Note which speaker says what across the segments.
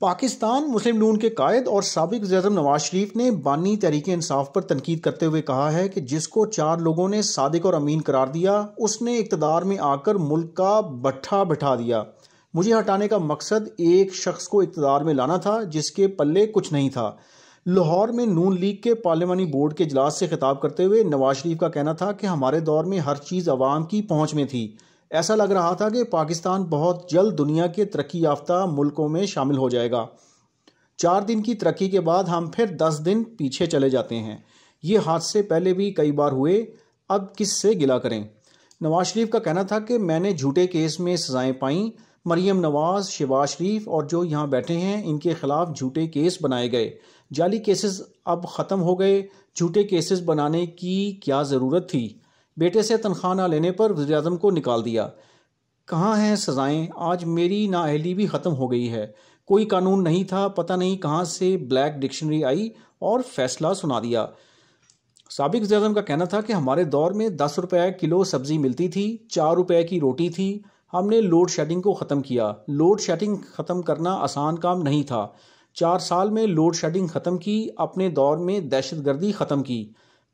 Speaker 1: पाकिस्तान मुस्लिम लून के कायद और सबक जजम नवाज शरीफ ने बानी तहरीक इंसाफ पर तनकीद करते हुए कहा है कि जिसको चार लोगों ने सादक और अमीन करार दिया उसने इकतदार में आकर मुल्क का भट्ठा बिठा दिया मुझे हटाने का मकसद एक शख्स को इकतदार में लाना था जिसके पल्ले कुछ नहीं था लाहौर में नून लीग के पार्लियामानी बोर्ड के इजलास से खिताब करते हुए नवाज शरीफ का कहना था कि हमारे दौर में हर चीज़ आवाम की पहुँच में थी ऐसा लग रहा था कि पाकिस्तान बहुत जल्द दुनिया के तरक्की याफ्ता मुल्कों में शामिल हो जाएगा चार दिन की तरक्की के बाद हम फिर दस दिन पीछे चले जाते हैं ये हादसे पहले भी कई बार हुए अब किस से गिला करें नवाज शरीफ का कहना था कि मैंने झूठे केस में सज़ाएँ पाईं मरीम नवाज शिवाज शरीफ और जो यहाँ बैठे हैं इनके खिलाफ झूठे केस बनाए गए जाली केसेस अब ख़त्म हो गए झूठे केसेस बनाने की क्या ज़रूरत थी बेटे से तनख्वाह ना लेने पर वजी को निकाल दिया कहाँ हैं सज़ाएं आज मेरी नाअहली भी ख़त्म हो गई है कोई कानून नहीं था पता नहीं कहाँ से ब्लैक डिक्शनरी आई और फैसला सुना दिया सबक वजी का कहना था कि हमारे दौर में दस रुपये किलो सब्ज़ी मिलती थी चार रुपये की रोटी थी हमने लोड शेडिंग को ख़त्म किया लोड शेडिंग ख़त्म करना आसान काम नहीं था चार साल में लोड शेडिंग ख़त्म की अपने दौर में दहशतगर्दी ख़त्म की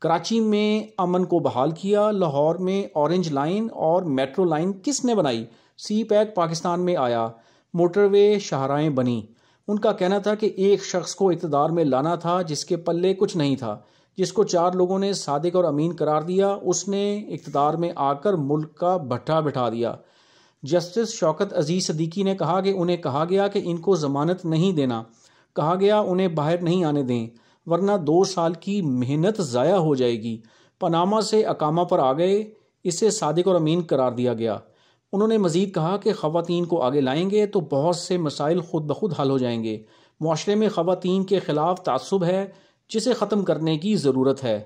Speaker 1: कराची में अमन को बहाल किया लाहौर में ऑरेंज लाइन और मेट्रो लाइन किसने बनाई सी पैक पाकिस्तान में आया मोटरवे शाहराएँ बनी उनका कहना था कि एक शख्स को इकतदार में लाना था जिसके पल्ले कुछ नहीं था जिसको चार लोगों ने सादिक और अमीन करार दिया उसने इकतदार में आकर मुल्क का भट्टा बिठा दिया जस्टिस शौकत अजीज़ सदीकी ने कहा कि उन्हें कहा गया कि इनको ज़मानत नहीं देना कहा गया उन्हें बाहर नहीं आने दें वरना दो साल की मेहनत ज़ाया हो जाएगी पनामा से अकामा पर आ गए इसे सादिक और अमीन करार दिया गया उन्होंने मजीद कहा कि ख़वान को आगे लाएंगे तो बहुत से मसाइल खुद ब खुद हल हो जाएंगे माशरे में ख़वान के ख़िलाफ़ तसब है जिसे ख़त्म करने की ज़रूरत है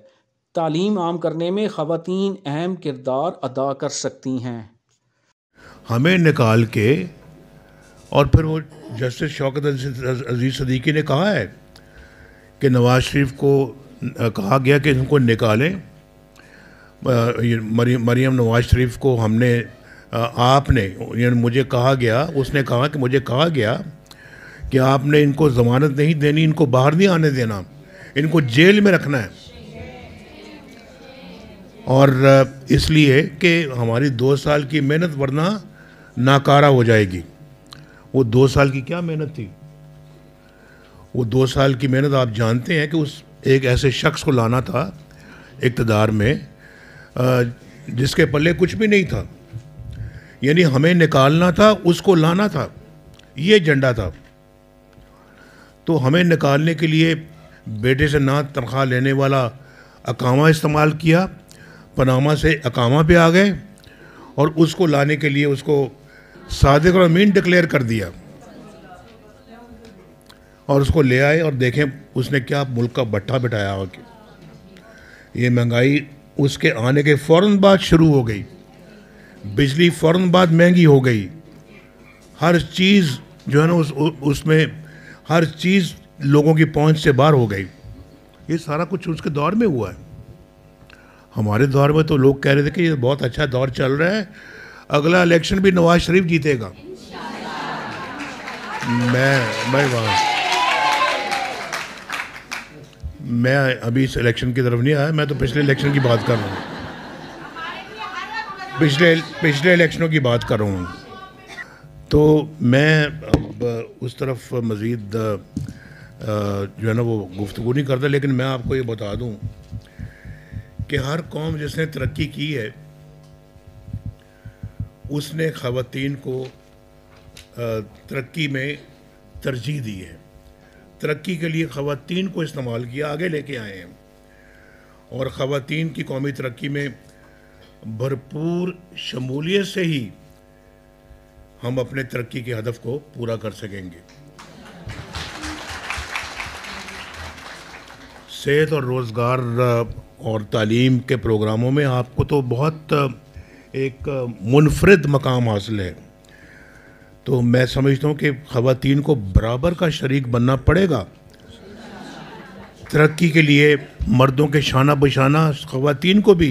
Speaker 1: तालीम आम करने में ख़वान अहम किरदार अदा कर सकती हैं
Speaker 2: हमें निकाल के और फिर वो जस्टिस शौकत अजीज़ सदीकी ने कहा है कि नवाज शरीफ को कहा गया कि इनको निकालें मरीम नवाज शरीफ को हमने आपने मुझे कहा गया उसने कहा कि मुझे कहा गया कि आपने इनको ज़मानत नहीं देनी इनको बाहर नहीं आने देना इनको जेल में रखना है और इसलिए कि हमारी दो साल की मेहनत वरना नाकारा हो जाएगी वो दो साल की क्या मेहनत थी वो दो साल की मेहनत आप जानते हैं कि उस एक ऐसे शख्स को लाना था इकतदार में जिसके पल्ले कुछ भी नहीं था यानी हमें निकालना था उसको लाना था ये एजेंडा था तो हमें निकालने के लिए बेटे से ना तनख्वाह लेने वाला अकामा इस्तेमाल किया पनामा से अकामा पे आ गए और उसको लाने के लिए उसको सादिक और अमीन डिक्लेयर कर दिया और उसको ले आए और देखें उसने क्या मुल्क का भट्टा बिठाया होगा ये महंगाई उसके आने के फ़ौर बाद शुरू हो गई बिजली फ़ौर बाद महंगी हो गई हर चीज़ जो है ना उस उसमें हर चीज़ लोगों की पहुंच से बाहर हो गई ये सारा कुछ उसके दौर में हुआ है हमारे दौर में तो लोग कह रहे थे कि ये बहुत अच्छा दौर चल रहा है अगला इलेक्शन भी नवाज शरीफ जीतेगा मैं मैं वहाँ मैं अभी इस इलेक्शन की तरफ नहीं आया मैं तो पिछले इलेक्शन की बात कर रहा हूँ पिछले पिछले इलेक्शनों की बात कर रहा हूँ तो मैं अब उस तरफ मज़ीद जो है ना वो गुफ्तु नहीं करता लेकिन मैं आपको ये बता दूँ कि हर कौम जिसने तरक्की की है उसने ख़वातीन को तरक्की में तरजीह दी है तरक्की के लिए ख़वान को इस्तेमाल किया आगे लेके आए हैं और ख़वान की कौमी तरक्की में भरपूर शमूलियत से ही हम अपने तरक्की के हदफ को पूरा कर सकेंगे सेहत और रोज़गार और तालीम के प्रोग्रामों में आपको तो बहुत एक मुनफरद मकाम हासिल है तो मैं समझता हूँ कि ख़वातीन को बराबर का शरीक बनना पड़ेगा तरक्की के लिए मर्दों के शाना बशाना ख़वान को भी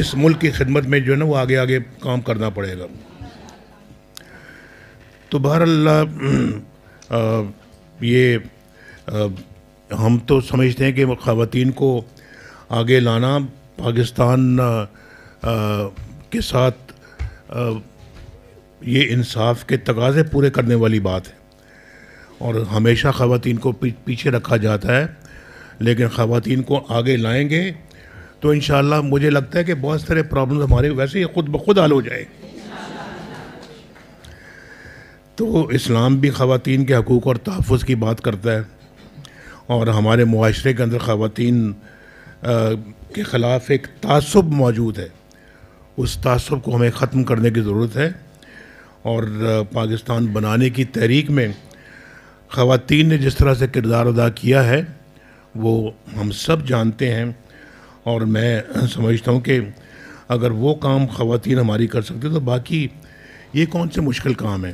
Speaker 2: इस मुल्क की खिदमत में जो है ना वो आगे आगे काम करना पड़ेगा तो बहर अल्लाह ये आ, हम तो समझते हैं कि ख़वातीन को आगे लाना पाकिस्तान आ, के साथ आ, ये इंसाफ के तकाजे पूरे करने वाली बात है और हमेशा ख़वान को पीछे रखा जाता है लेकिन ख़वान को आगे लाएंगे तो इन मुझे लगता है कि बहुत सारे प्रॉब्लम हमारे वैसे ही खुद ब खुद हल हो जाएंगे तो इस्लाम भी ख़वान के हकूक़ और तहफ़ की बात करता है और हमारे माशरे के अंदर ख़वान के ख़िलाफ़ एक तसब मौजूद है उस तसब को हमें ख़त्म करने की ज़रूरत है और पाकिस्तान बनाने की तहरीक में ख़वान ने जिस तरह से किरदार अदा किया है वो हम सब जानते हैं और मैं समझता हूँ कि अगर वो काम ख़वान हमारी कर सकती तो बाकी ये कौन से मुश्किल काम है